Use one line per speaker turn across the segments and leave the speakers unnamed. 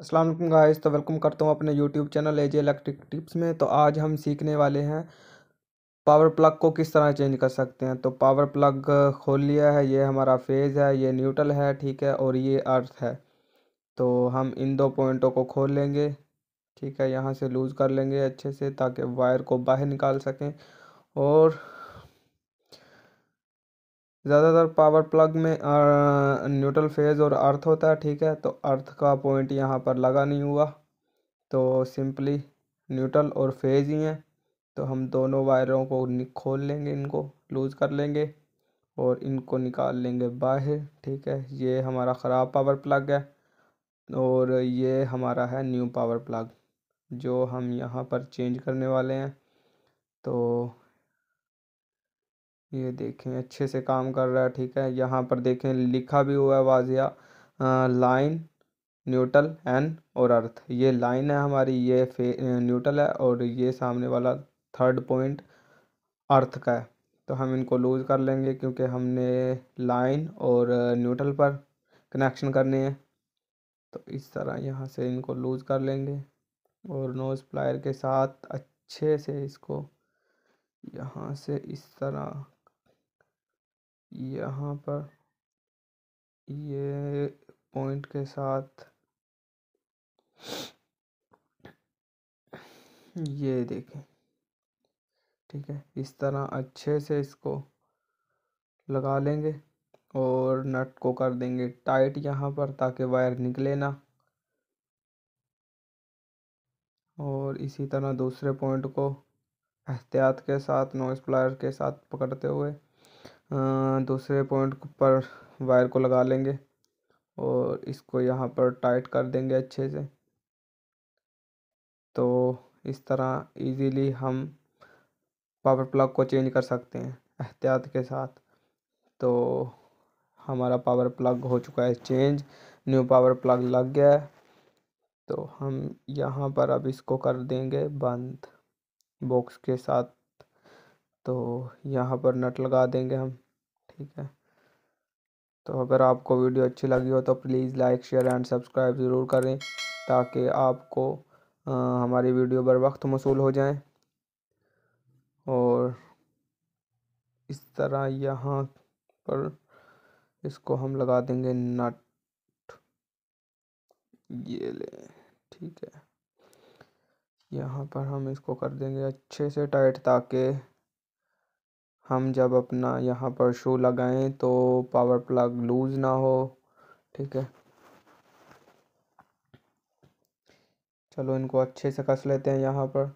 अस्सलाम वालेकुम गाइस तो वेलकम करता हूँ अपने YouTube channel AJ electric tips में तो आज हम सीखने वाले हैं पावर प्लग को किस तरह चेंज कर सकते हैं तो पावर प्लग खोल लिया है ये हमारा फेज़ है ये न्यूट्रल है ठीक है और ये अर्थ है तो हम इन दो पॉइंटों को खोल लेंगे ठीक है यहाँ से लूज़ कर लेंगे अच्छे से ताकि वायर को बाहर निकाल सकें और ज़्यादातर पावर प्लग में न्यूट्रल फेज़ और अर्थ होता है ठीक है तो अर्थ का पॉइंट यहाँ पर लगा नहीं हुआ तो सिंपली न्यूट्रल और फेज़ ही हैं तो हम दोनों वायरों को खोल लेंगे इनको लूज़ कर लेंगे और इनको निकाल लेंगे बाहर ठीक है ये हमारा ख़राब पावर प्लग है और ये हमारा है न्यू पावर प्लग जो हम यहाँ पर चेंज करने वाले हैं तो ये देखें अच्छे से काम कर रहा है ठीक है यहाँ पर देखें लिखा भी हुआ है वाजिया लाइन न्यूट्रल एन और अर्थ ये लाइन है हमारी ये फे न्यूट्रल है और ये सामने वाला थर्ड पॉइंट अर्थ का है तो हम इनको लूज़ कर लेंगे क्योंकि हमने लाइन और न्यूट्रल पर कनेक्शन करने हैं तो इस तरह यहाँ से इनको लूज़ कर लेंगे और नोज़ प्लायर के साथ अच्छे से इसको यहाँ से इस तरह यहाँ पर ये पॉइंट के साथ ये देखें ठीक है इस तरह अच्छे से इसको लगा लेंगे और नट को कर देंगे टाइट यहाँ पर ताकि वायर निकले ना और इसी तरह दूसरे पॉइंट को एहतियात के साथ नोइस प्लायर के साथ पकड़ते हुए दूसरे पॉइंट पर वायर को लगा लेंगे और इसको यहाँ पर टाइट कर देंगे अच्छे से तो इस तरह इजीली हम पावर प्लग को चेंज कर सकते हैं एहतियात के साथ तो हमारा पावर प्लग हो चुका है चेंज न्यू पावर प्लग लग गया है तो हम यहाँ पर अब इसको कर देंगे बंद बॉक्स के साथ तो यहाँ पर नट लगा देंगे हम ठीक है तो अगर आपको वीडियो अच्छी लगी हो तो please like share and subscribe ज़रूर करें ताकि आपको आ, हमारी वीडियो बर वक्त मसूल हो जाए और इस तरह यहाँ पर इसको हम लगा देंगे नट ये ले ठीक है यहाँ पर हम इसको कर देंगे अच्छे से टाइट ताकि हम जब अपना यहाँ पर शू लगाएं तो पावर प्लग लूज़ ना हो ठीक है चलो इनको अच्छे से कस लेते हैं यहाँ पर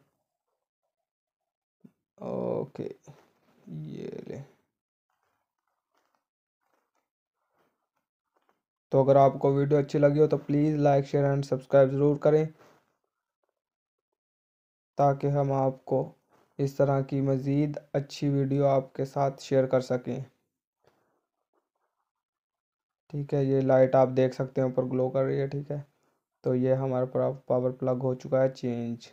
ओके ये ले तो अगर आपको वीडियो अच्छी लगी हो तो please like share and subscribe ज़रूर करें ताकि हम आपको इस तरह की मज़ीद अच्छी वीडियो आपके साथ शेयर कर सकें ठीक है ये लाइट आप देख सकते हैं ऊपर ग्लो कर रही है ठीक है तो ये हमारा पावर प्लग हो चुका है चेंज